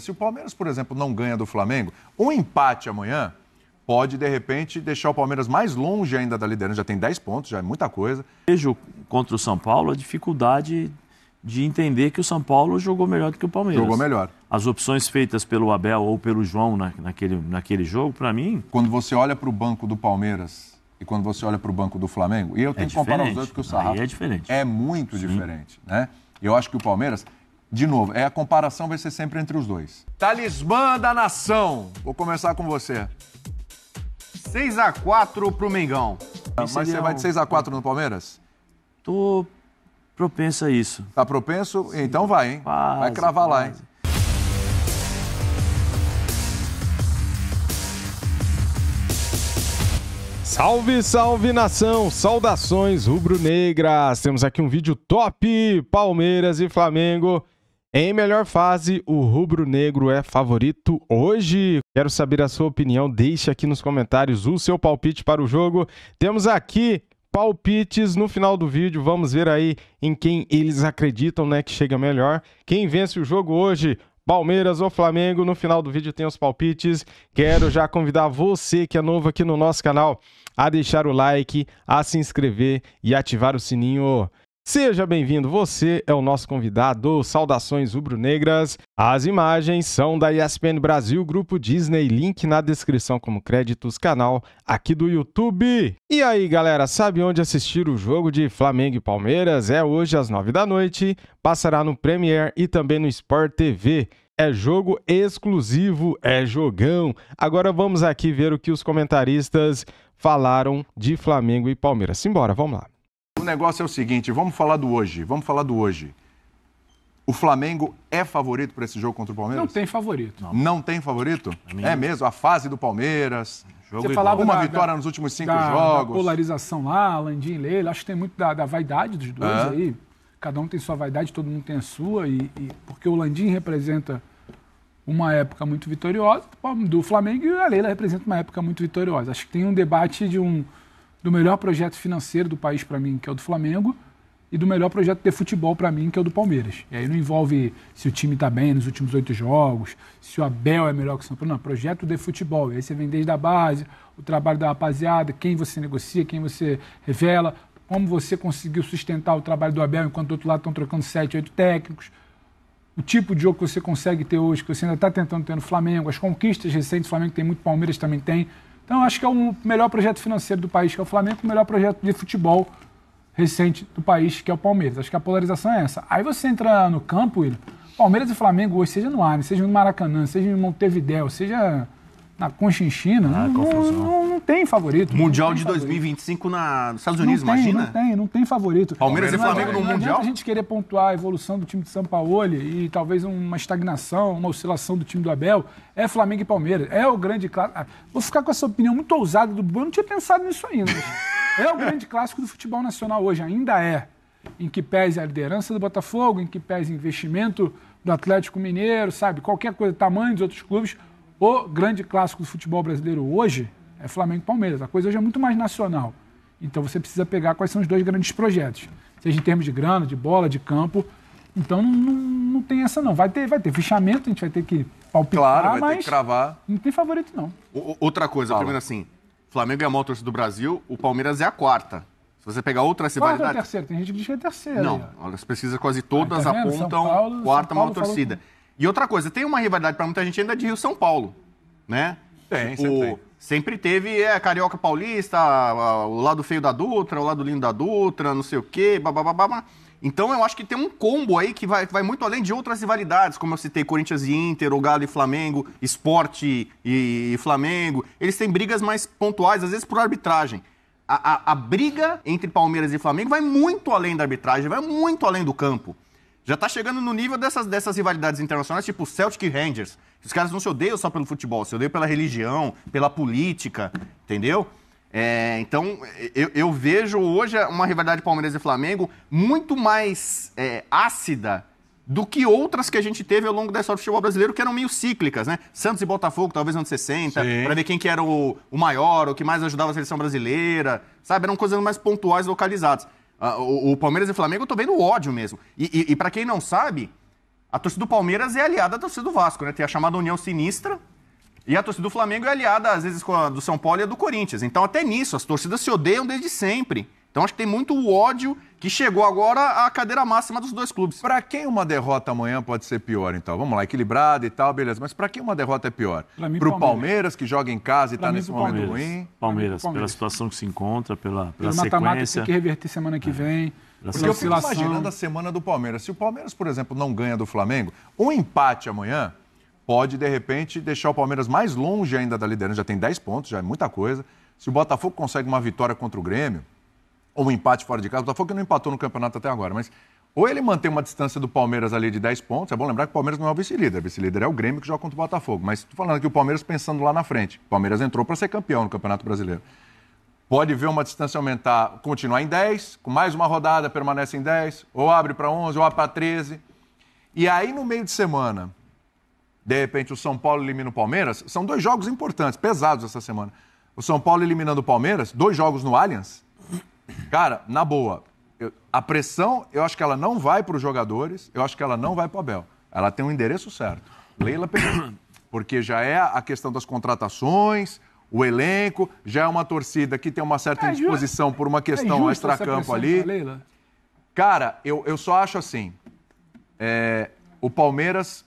Se o Palmeiras, por exemplo, não ganha do Flamengo, um empate amanhã pode, de repente, deixar o Palmeiras mais longe ainda da liderança. Já tem 10 pontos, já é muita coisa. Vejo contra o São Paulo a dificuldade de entender que o São Paulo jogou melhor do que o Palmeiras. Jogou melhor. As opções feitas pelo Abel ou pelo João na, naquele, naquele jogo, para mim. Quando você olha para o banco do Palmeiras e quando você olha para o banco do Flamengo, e eu é tenho é que comparar os dois porque o Sarra. é diferente. É muito Sim. diferente, né? Eu acho que o Palmeiras de novo, é a comparação vai ser sempre entre os dois. Talismã da nação. Vou começar com você. 6 a 4 pro Mengão. mas você um... vai de 6 a 4 no Palmeiras? Tô propenso a isso. Tá propenso? Sim. Então vai, hein? Quase, vai cravar quase. lá, hein? Salve, salve nação! Saudações rubro-negras! Temos aqui um vídeo top: Palmeiras e Flamengo em melhor fase, o rubro-negro é favorito hoje. Quero saber a sua opinião. Deixe aqui nos comentários o seu palpite para o jogo. Temos aqui palpites no final do vídeo. Vamos ver aí em quem eles acreditam, né, que chega melhor. Quem vence o jogo hoje? Palmeiras ou Flamengo. No final do vídeo tem os palpites. Quero já convidar você que é novo aqui no nosso canal a deixar o like, a se inscrever e ativar o sininho. Seja bem-vindo, você é o nosso convidado. Saudações rubro-negras. As imagens são da ESPN Brasil, grupo Disney, link na descrição como créditos, canal aqui do YouTube. E aí, galera, sabe onde assistir o jogo de Flamengo e Palmeiras? É hoje às nove da noite, passará no Premiere e também no Sport TV. É jogo exclusivo, é jogão. Agora vamos aqui ver o que os comentaristas falaram de Flamengo e Palmeiras. Simbora, vamos lá. O negócio é o seguinte, vamos falar do hoje, vamos falar do hoje. O Flamengo é favorito para esse jogo contra o Palmeiras? Não tem favorito. Não, não tem favorito? É mesmo, a fase do Palmeiras. Jogo Você falava uma da, vitória da, nos últimos cinco da, jogos. Da polarização lá, Landim e Leila. Acho que tem muito da, vaidade dos dois é. aí. Cada um tem sua vaidade, todo mundo tem a sua. E, e porque o Landim representa uma época muito vitoriosa do Flamengo e a Leila representa uma época muito vitoriosa. Acho que tem um debate de um do melhor projeto financeiro do país para mim, que é o do Flamengo, e do melhor projeto de futebol para mim, que é o do Palmeiras. E aí não envolve se o time está bem nos últimos oito jogos, se o Abel é melhor que o São Paulo. Não, projeto de futebol. E aí você vem desde a base, o trabalho da rapaziada, quem você negocia, quem você revela, como você conseguiu sustentar o trabalho do Abel enquanto do outro lado estão trocando sete, oito técnicos. O tipo de jogo que você consegue ter hoje, que você ainda está tentando ter no Flamengo, as conquistas recentes, o Flamengo tem muito, o Palmeiras também tem. Então, acho que é o melhor projeto financeiro do país, que é o Flamengo, o melhor projeto de futebol recente do país, que é o Palmeiras. Acho que a polarização é essa. Aí você entra no campo, William, Palmeiras e Flamengo hoje, seja no Arme, seja no Maracanã, seja em Montevidéu, seja na Conchinchina, ah, não, não, tem favorito. Mundial de 2025 na, nos Estados Unidos, não tem, imagina? Não tem, não tem favorito. Palmeiras e Flamengo no Mundial? a gente querer pontuar a evolução do time de São Paulo e talvez uma estagnação, uma oscilação do time do Abel. É Flamengo e Palmeiras. É o grande clássico. Ah, vou ficar com essa opinião muito ousada do Bruno. Não tinha pensado nisso ainda. é o grande clássico do futebol nacional hoje. Ainda é. Em que pese a liderança do Botafogo, em que pese investimento do Atlético Mineiro, sabe? Qualquer coisa, tamanho dos outros clubes. O grande clássico do futebol brasileiro hoje é Flamengo e Palmeiras. A coisa hoje é muito mais nacional. Então você precisa pegar quais são os dois grandes projetos, seja em termos de grana, de bola, de campo. Então não, não, não tem essa não. Vai ter, vai ter fichamento, a gente vai ter que palpitar, claro, vai mas ter que cravar. não tem favorito não. O, outra coisa, primeiro assim, Flamengo é a maior torcida do Brasil, o Palmeiras é a quarta. Se você pegar outras rivalidades... Quarta ou terceira? Tem gente que diz que é terceira. Não, aí, as pesquisas quase tá todas tá apontam Paulo, quarta maior torcida. Falou... E outra coisa, tem uma rivalidade para muita gente ainda de Rio-São Paulo, né? Tem, o, tipo, tem. Sempre teve é, Carioca Paulista, o lado feio da Dutra, o lado lindo da Dutra, não sei o quê, babá. Então eu acho que tem um combo aí que vai, vai muito além de outras rivalidades, como eu citei Corinthians e Inter, o Galo e Flamengo, Esporte e, e Flamengo. Eles têm brigas mais pontuais, às vezes por arbitragem. A, a, a briga entre Palmeiras e Flamengo vai muito além da arbitragem, vai muito além do campo. Já está chegando no nível dessas, dessas rivalidades internacionais, tipo Celtic e Rangers. Os caras não se odeiam só pelo futebol, se odeiam pela religião, pela política, entendeu? É, então, eu, eu, vejo hoje uma rivalidade Palmeiras e Flamengo muito mais é, ácida do que outras que a gente teve ao longo da história do futebol brasileiro, que eram meio cíclicas, né? Santos e Botafogo, talvez anos 60, para ver quem que era o, o maior, o que mais ajudava a seleção brasileira, sabe? Eram coisas mais pontuais, localizadas. Ah, o, o Palmeiras e o Flamengo eu tô vendo ódio mesmo. E, e, e para quem não sabe, a torcida do Palmeiras é aliada à torcida do Vasco, né? Tem a chamada União Sinistra. E a torcida do Flamengo é aliada, às vezes, com a do São Paulo e a do Corinthians. Então, até nisso, as torcidas se odeiam desde sempre. Então acho que tem muito o ódio que chegou agora à cadeira máxima dos dois clubes. Para quem uma derrota amanhã pode ser pior, então? Vamos lá, equilibrada e tal, beleza. Mas para quem uma derrota é pior? Para o Palmeiras. Palmeiras. que joga em casa e está nesse momento Palmeiras. ruim? Palmeiras, pela situação que se encontra, pela, pela Pelo sequência. Mata-mata tem que reverter semana que é. vem. Porque eu fico imaginando a semana do Palmeiras. Se o Palmeiras, por exemplo, não ganha do Flamengo, um empate amanhã pode, de repente, deixar o Palmeiras mais longe ainda da liderança. Já tem 10 pontos, já é muita coisa. Se o Botafogo consegue uma vitória contra o Grêmio, ou um empate fora de casa. O Botafogo que não empatou no campeonato até agora, mas ou ele mantém uma distância do Palmeiras ali de 10 pontos. É bom lembrar que o Palmeiras não é o vice-líder. O vice-líder é o Grêmio que joga contra o Botafogo. Mas estou falando aqui o Palmeiras pensando lá na frente. O Palmeiras entrou para ser campeão no Campeonato Brasileiro. Pode ver uma distância aumentar, continuar em 10, com mais uma rodada permanece em 10, ou abre para 11, ou abre para 13. E aí no meio de semana, de repente o São Paulo elimina o Palmeiras. São dois jogos importantes, pesados essa semana. O São Paulo eliminando o Palmeiras, dois jogos no Allianz Cara, na boa, eu, a pressão, eu acho que ela não vai para os jogadores, eu acho que ela não vai para o Abel. Ela tem um endereço certo. Leila Pereira. Porque já é a questão das contratações, o elenco, já é uma torcida que tem uma certa é, indisposição por uma é questão é extra-campo ali. Cara, eu, eu só acho assim: é, o Palmeiras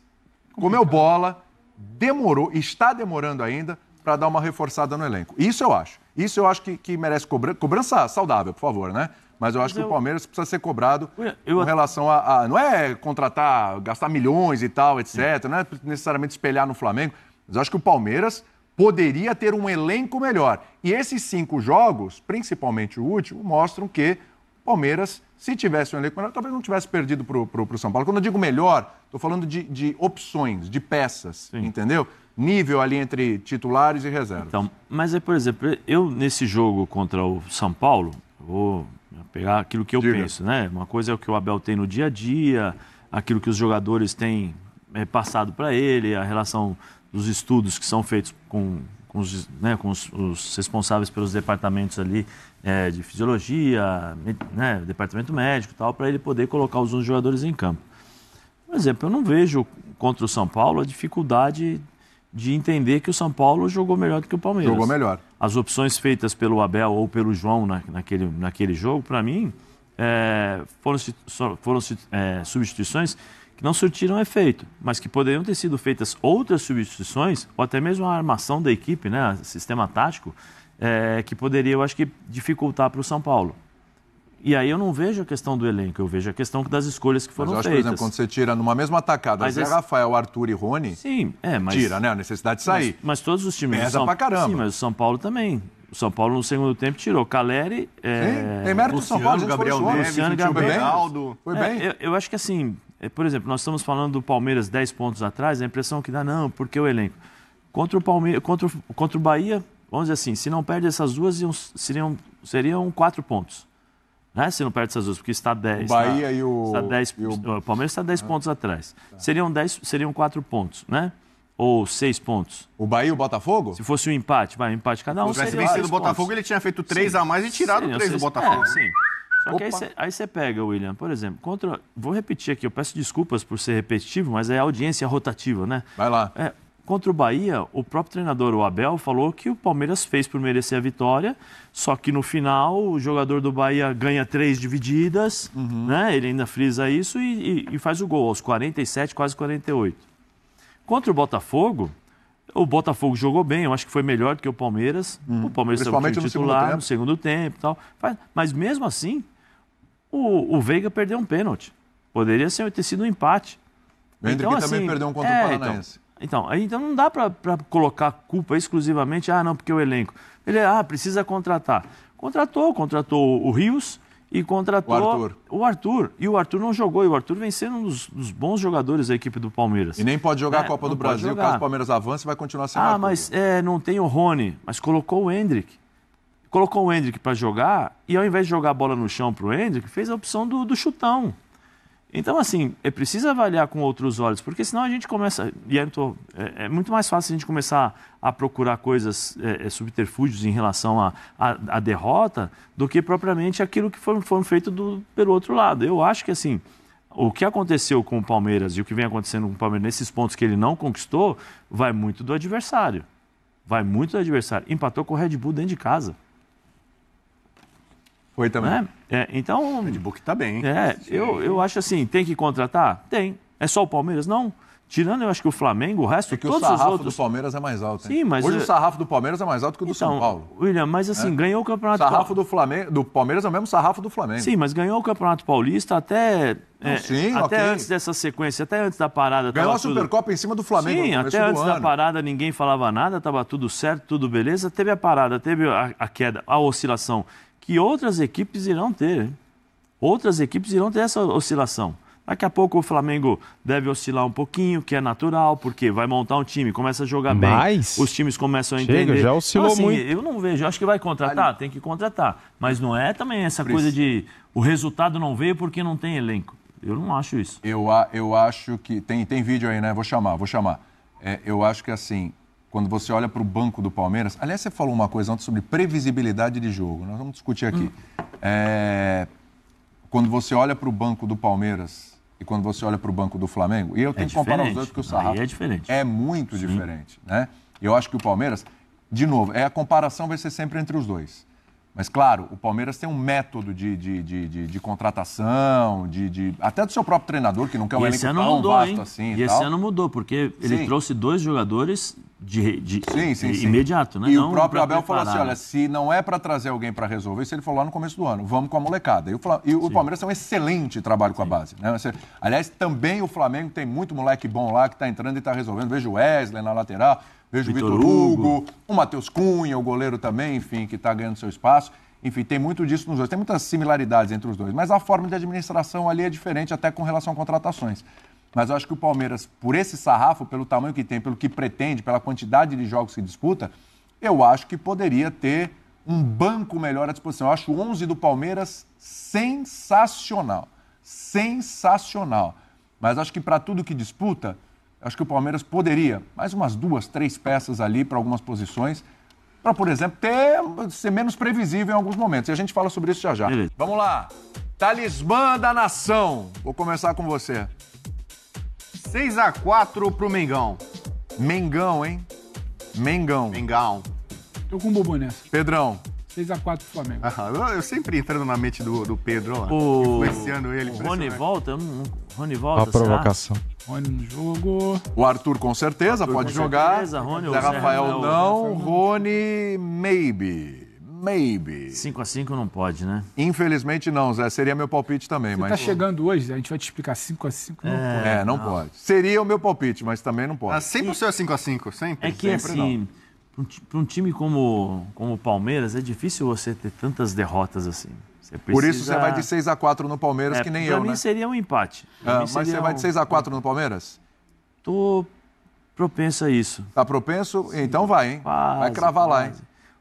comeu bola, demorou, está demorando ainda para dar uma reforçada no elenco. Isso eu acho. Isso eu acho que, que merece cobrança, cobrança saudável, por favor, né? Mas eu acho Mas eu... que o Palmeiras precisa ser cobrado eu... com relação a, a, Não é contratar, gastar milhões e tal, etc. Não é necessariamente espelhar no Flamengo. Mas eu acho que o Palmeiras poderia ter um elenco melhor. E esses cinco jogos, principalmente o último, mostram que o Palmeiras, se tivesse um elenco melhor, talvez não tivesse perdido para o São Paulo. Quando eu digo melhor, estou falando de, de, opções, de peças, Sim. entendeu? nível ali entre titulares e reservas. Então, mas é, por exemplo, eu nesse jogo contra o São Paulo, vou pegar aquilo que eu Diga. penso, né? Uma coisa é o que o Abel tem no dia a dia, aquilo que os jogadores têm é, passado para ele, a relação dos estudos que são feitos com, com, os, né, com os, os, responsáveis pelos departamentos ali é, de fisiologia, né, departamento médico e tal, para ele poder colocar os jogadores em campo. Por exemplo, eu não vejo contra o São Paulo a dificuldade de entender que o São Paulo jogou melhor do que o Palmeiras. Jogou melhor. As opções feitas pelo Abel ou pelo João na, naquele, naquele jogo, para mim, é, foram, foram é, substituições que não surtiram efeito, mas que poderiam ter sido feitas outras substituições, ou até mesmo a armação da equipe, né, sistema tático, é, que poderia, eu acho que, dificultar para o São Paulo. E aí eu não vejo a questão do elenco, eu vejo a questão das escolhas que foram mas eu acho, feitas. Por exemplo, quando você tira numa mesma atacada mas Zé esse... Rafael, Arthur e Rony, sim, é, mas... tira, né? A necessidade de sair. Mas, mas todos os times. Pesa São... pra caramba. Sim, mas o São Paulo também. O São Paulo no segundo tempo tirou Caleri. É... Sim, tem mérito Luciano, São Paulo, Gabriel Neves, Luciano, Gabriel. Foi bem. É, eu, eu acho que assim, é, por exemplo, nós estamos falando do Palmeiras 10 pontos atrás, a impressão que dá, não, porque o elenco. Contra o, Palme... contra, o... contra o Bahia, vamos dizer assim, se não perde essas duas, seriam, seriam quatro pontos né, se não perde essas duas, porque está 10. O Bahia tá, e o. Está 10, o... o Palmeiras está 10 ah, é. pontos atrás. Tá. Seriam, 10, seriam 4 pontos, né? Ou 6 pontos. O Bahia e o Botafogo? Se fosse um empate, vai, um empate cada um. Se tivesse vencido o Botafogo, pontos. ele tinha feito 3 a mais e tirado 3 do é, Botafogo. É, sim. Só que aí você pega, William, por exemplo, contra. Vou repetir aqui, eu peço desculpas por ser repetitivo, mas é audiência rotativa, né? Vai lá. É, Contra o Bahia, o próprio treinador, o Abel, falou que o Palmeiras fez por merecer a vitória, só que no final o jogador do Bahia ganha três divididas, uhum. né? ele ainda frisa isso e, e, e faz o gol aos 47, quase 48. Contra o Botafogo, o Botafogo jogou bem, eu acho que foi melhor do que o Palmeiras. Uhum. o Palmeiras estava titular no segundo tempo, no segundo tempo tal. Mas mesmo assim, o, o Veiga perdeu um pênalti. Poderia ser, ter sido um empate. O então, assim, também perdeu um contra é, o então, Paranaense. Então, então, então não dá para colocar culpa exclusivamente, ah, não, porque o elenco. Ele, ah, precisa contratar. Contratou, contratou o Rios e contratou o Arthur. o Arthur. E o Arthur não jogou, e o Arthur vem sendo um dos, dos bons jogadores da equipe do Palmeiras. E nem pode jogar é, a Copa do Brasil, caso o Palmeiras avance, vai continuar sem Ah, Arthur. mas é, não tem o Rony, mas colocou o Hendrick. Colocou o Hendrick para jogar, e ao invés de jogar a bola no chão para o Hendrick, fez a opção do, do chutão. Então, assim, é preciso avaliar com outros olhos, porque senão a gente começa. E aí tô, é, é, muito mais fácil a gente começar a procurar coisas, é, é subterfúgios em relação à derrota, do que propriamente aquilo que foi, foi feito do, pelo outro lado. Eu acho que, assim, o que aconteceu com o Palmeiras e o que vem acontecendo com o Palmeiras nesses pontos que ele não conquistou, vai muito do adversário. Vai muito do adversário. Empatou com o Red Bull dentro de casa. Foi também. Né? É, então. O Edbook tá bem, hein? É, eu, eu acho assim: tem que contratar? Tem. É só o Palmeiras? Não. Tirando, eu acho que o Flamengo, o resto, é que todos os outros... o sarrafo do Palmeiras é mais alto. Hein? Sim, mas... Hoje o sarrafo do Palmeiras é mais alto que o do então, São Paulo. William, mas assim, é? ganhou o Campeonato... O sarrafo do, Flamengo, do Palmeiras é o mesmo sarrafo do Flamengo. Sim, mas ganhou o Campeonato Paulista até... é, sim, até okay. antes dessa sequência, até antes da parada... Ganhou a Supercopa tudo... em cima do Flamengo Sim, até antes ano. da parada ninguém falava nada, estava tudo certo, tudo beleza. Teve a parada, teve a, a queda, a oscilação que outras equipes irão ter. Outras equipes irão ter essa oscilação. Daqui a pouco o Flamengo deve oscilar um pouquinho, que é natural, porque vai montar um time, começa a jogar Mas... bem, os times começam a entender. Chega, já oscilou então, assim, muito. Eu não vejo, acho que vai contratar, Ali... tem que contratar. Mas não é também essa coisa de o resultado não veio porque não tem elenco. Eu não acho isso. Eu, eu acho que. Tem, tem vídeo aí, né? Vou chamar, vou chamar. É, eu acho que assim, quando você olha para o banco do Palmeiras. Aliás, você falou uma coisa antes sobre previsibilidade de jogo. Nós vamos discutir aqui. Hum. É, quando você olha para o banco do Palmeiras e quando você olha para o banco do Flamengo, e eu é tenho é que comparar os dois porque o sarrafo Aí é diferente. É muito Sim. diferente, né? Eu acho que o Palmeiras, de novo, é a comparação vai ser sempre entre os dois. Mas, claro, o Palmeiras tem um método de, de, de, de, de contratação, de, de, até do seu próprio treinador, que não quer é um e elenco tão mudou, vasto hein? assim. E, e esse ano mudou, porque ele Sim. trouxe dois jogadores de, de, sim, sim, de sim. imediato, né? E não o próprio Abel preparar. falou assim: olha, se não é para trazer alguém para resolver, isso ele falou lá no começo do ano, vamos com a molecada. E o, Flam... e o Palmeiras é um excelente trabalho com a base. Né? Aliás, também o Flamengo tem muito moleque bom lá que está entrando e está resolvendo. Vejo o Wesley na lateral, vejo Vitor o Vitor Hugo, Hugo, o Matheus Cunha, o goleiro também, enfim, que está ganhando seu espaço. Enfim, tem muito disso nos dois, tem muitas similaridades entre os dois, mas a forma de administração ali é diferente até com relação a contratações. Mas eu acho que o Palmeiras, por esse sarrafo, pelo tamanho que tem, pelo que pretende, pela quantidade de jogos que disputa, eu acho que poderia ter um banco melhor à disposição. Eu acho o 11 do Palmeiras sensacional. Sensacional. Mas acho que para tudo que disputa, acho que o Palmeiras poderia, mais umas duas, três peças ali para algumas posições, para, por exemplo, ter, ser menos previsível em alguns momentos. E a gente fala sobre isso já já. Beleza. Vamos lá. Talismã da nação. Vou começar com você. 6 a 4 pro Mengão. Mengão, hein? Mengão. Mengão. Tô com o bobo nessa. Pedrão. 6x4 pro Flamengo. Ah, eu sempre entrando na mente do, do Pedro lá, o... influenciando ele. O Rony volta, Rony volta, A provocação. Será? Rony no jogo. O Arthur com certeza Arthur, pode com jogar. Certeza, Rony, Zé Rafael não, não. Rony maybe. Maybe. 5 a 5 não pode, né? Infelizmente não, Zé. Seria meu palpite também. Você tá mas... tá chegando hoje, a gente vai te explicar 5 a 5 não é, pode. É, não, não, pode. Seria o meu palpite, mas também não pode. Ah, sempre e... o seu é 5 a 5 sempre. É que sempre, assim, para um, time como, como o Palmeiras, é difícil você ter tantas derrotas assim. Precisa... Por isso você vai de 6 a 4 no Palmeiras, é, que nem eu, Pra mim né? seria um empate. Ah, mas você um... vai de 6 a 4 no Palmeiras? Tô propenso a isso. Tá propenso? Sim, então vai, hein? Quase, vai cravar quase. lá, hein?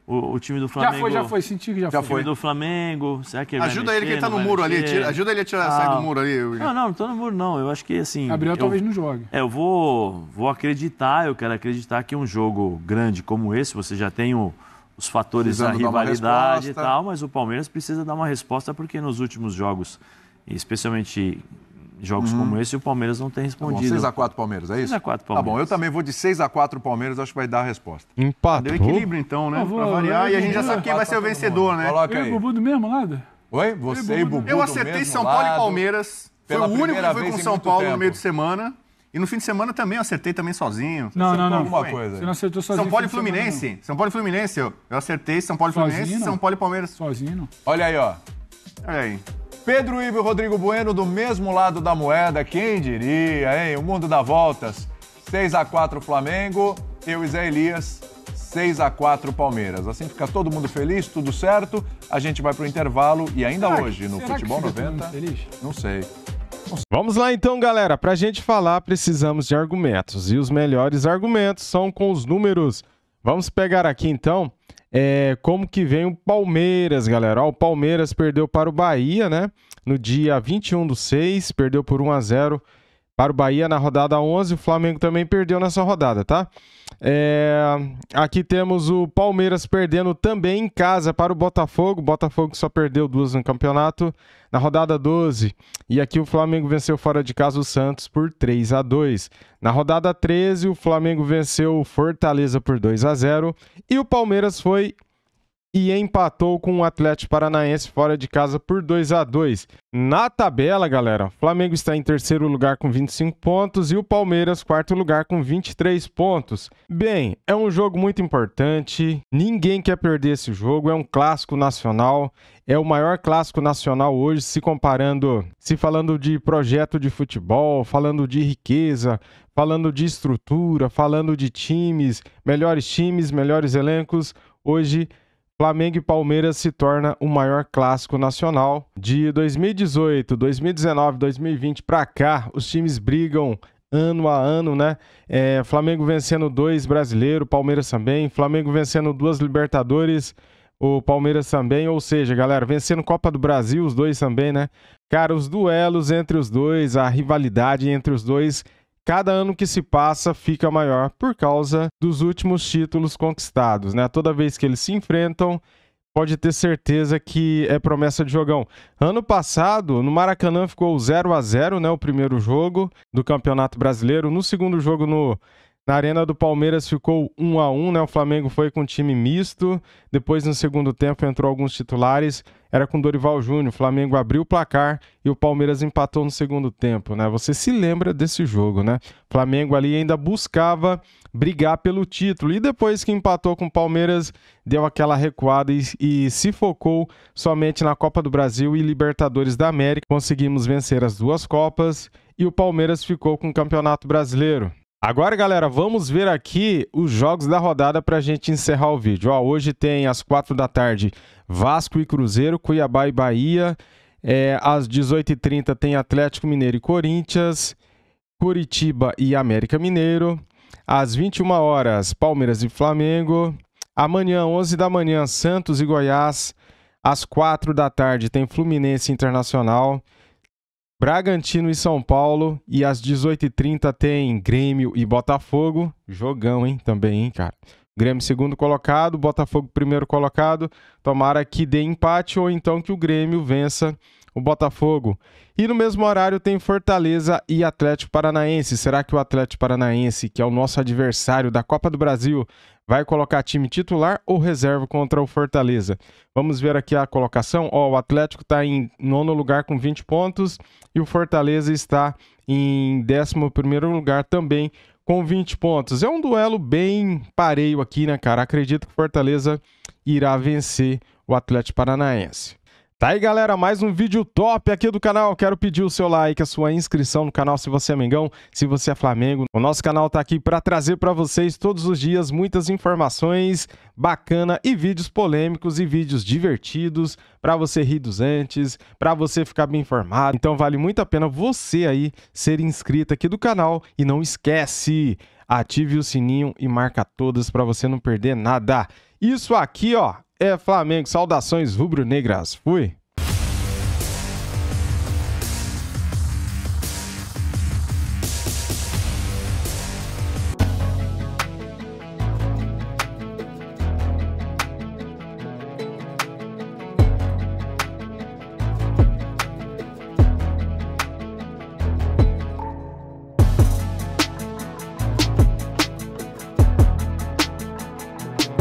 O, o, time do Flamengo. Já foi, já foi, senti que já, já foi. O time do Flamengo. Será que ele ajuda mexer, ele que ele tá no muro mexer? ali, tira, ajuda ele a tirar, ah, sair do muro ali. Não, não, não tô no muro, não. Eu acho que assim. Gabriel eu, talvez não jogue. É, eu vou, vou acreditar, eu quero acreditar que um jogo grande como esse, você já tem o, os fatores Precisando da rivalidade e tal, mas o Palmeiras precisa dar uma resposta, porque nos últimos jogos, especialmente jogos uhum. como esse e o Palmeiras não tem tá respondido. 6x4 Palmeiras, é isso? 6x4 Palmeiras. Tá bom, eu também vou de 6x4 Palmeiras, acho que vai dar a resposta. Empate. Deu equilíbrio então, né? vou, pra variar, e a gente já sabe quem vai ser o vencedor, né? Coloca é aí. o Bubu do mesmo lado? Oi? É você e o Bubu Eu acertei São Paulo e Palmeiras. Foi o único que foi com São Paulo no meio de semana. E no fim de semana também eu acertei também sozinho. não, não, não. Alguma coisa. Você não acertou sozinho. São Paulo e Fluminense. Semana, São Paulo e Fluminense, eu, eu acertei. São Paulo e Fluminense, sozinho, São Paulo e Palmeiras. Sozinho. Olha aí, ó. Olha aí. Pedro Ivo e Rodrigo Bueno do mesmo lado da moeda, quem diria, hein? O mundo dá voltas. 6 a 4 Flamengo, eu e Zé Elias, 6 a 4 Palmeiras. Assim fica todo mundo feliz, tudo certo. A gente vai pro intervalo e ainda será hoje que, no Futebol 90. Não sei. Vamos lá então, galera. Para a gente falar, precisamos de argumentos. E os melhores argumentos são com os números. Vamos pegar aqui então é, como que vem o Palmeiras, galera? Ó, o Palmeiras perdeu para o Bahia, né? No dia 21 do 6, perdeu por 1 a 0 para o Bahia na rodada 11. O Flamengo também perdeu nessa rodada, tá? É... Aqui temos o Palmeiras perdendo também em casa para o Botafogo. O Botafogo só perdeu duas no campeonato na rodada 12. E aqui o Flamengo venceu fora de casa o Santos por 3 a 2. Na rodada 13, o Flamengo venceu o Fortaleza por 2 a 0 e o Palmeiras foi e empatou com o Atlético Paranaense fora de casa por 2 a 2. Na tabela, galera, Flamengo está em terceiro lugar com 25 pontos e o Palmeiras quarto lugar com 23 pontos. Bem, é um jogo muito importante, ninguém quer perder esse jogo, é um clássico nacional, é o maior clássico nacional hoje se comparando, se falando de projeto de futebol, falando de riqueza, falando de estrutura, falando de times, melhores times, melhores elencos, hoje Flamengo e Palmeiras se torna o maior clássico nacional. De 2018, 2019, 2020 para cá, os times brigam ano a ano, né? É, Flamengo vencendo dois Brasileiros, Palmeiras também. Flamengo vencendo duas Libertadores, o Palmeiras também. Ou seja, galera, vencendo Copa do Brasil, os dois também, né? Cara, os duelos entre os dois, a rivalidade entre os dois cada ano que se passa fica maior por causa dos últimos títulos conquistados, né? Toda vez que eles se enfrentam, pode ter certeza que é promessa de jogão. Ano passado, no Maracanã ficou 0 a 0, né, o primeiro jogo do Campeonato Brasileiro. No segundo jogo no na Arena do Palmeiras ficou 1 a 1 né? O Flamengo foi com time misto. Depois, no segundo tempo, entrou alguns titulares. Era com Dorival Júnior. O Flamengo abriu o placar e o Palmeiras empatou no segundo tempo, né? Você se lembra desse jogo, né? O Flamengo ali ainda buscava brigar pelo título. E depois que empatou com o Palmeiras, deu aquela recuada e, e se focou somente na Copa do Brasil e Libertadores da América. Conseguimos vencer as duas Copas e o Palmeiras ficou com o Campeonato Brasileiro. Agora, galera, vamos ver aqui os jogos da rodada para a gente encerrar o vídeo. Ó, hoje tem às 4 da tarde Vasco e Cruzeiro, Cuiabá e Bahia. É, às 18h30 tem Atlético Mineiro e Corinthians, Curitiba e América Mineiro. Às 21 horas Palmeiras e Flamengo. Amanhã, 11 da manhã, Santos e Goiás. Às 4 da tarde tem Fluminense Internacional. Bragantino e São Paulo. E às 18h30 tem Grêmio e Botafogo. Jogão, hein? Também, hein, cara? Grêmio segundo colocado, Botafogo primeiro colocado. Tomara que dê empate ou então que o Grêmio vença o Botafogo. E no mesmo horário tem Fortaleza e Atlético Paranaense. Será que o Atlético Paranaense, que é o nosso adversário da Copa do Brasil, vai colocar time titular ou reserva contra o Fortaleza. Vamos ver aqui a colocação. Ó, o Atlético está em nono lugar com 20 pontos e o Fortaleza está em décimo primeiro lugar também com 20 pontos. É um duelo bem pareio aqui, né, cara? Acredito que o Fortaleza irá vencer o Atlético Paranaense. Tá aí, galera, mais um vídeo top aqui do canal. Quero pedir o seu like, a sua inscrição no canal se você é Mengão, se você é Flamengo. O nosso canal tá aqui para trazer para vocês todos os dias muitas informações bacana e vídeos polêmicos e vídeos divertidos para você rir dos antes, para você ficar bem informado. Então vale muito a pena você aí ser inscrito aqui do canal e não esquece, ative o sininho e marca todas para você não perder nada. Isso aqui, ó, é Flamengo. Saudações rubro-negras. Fui.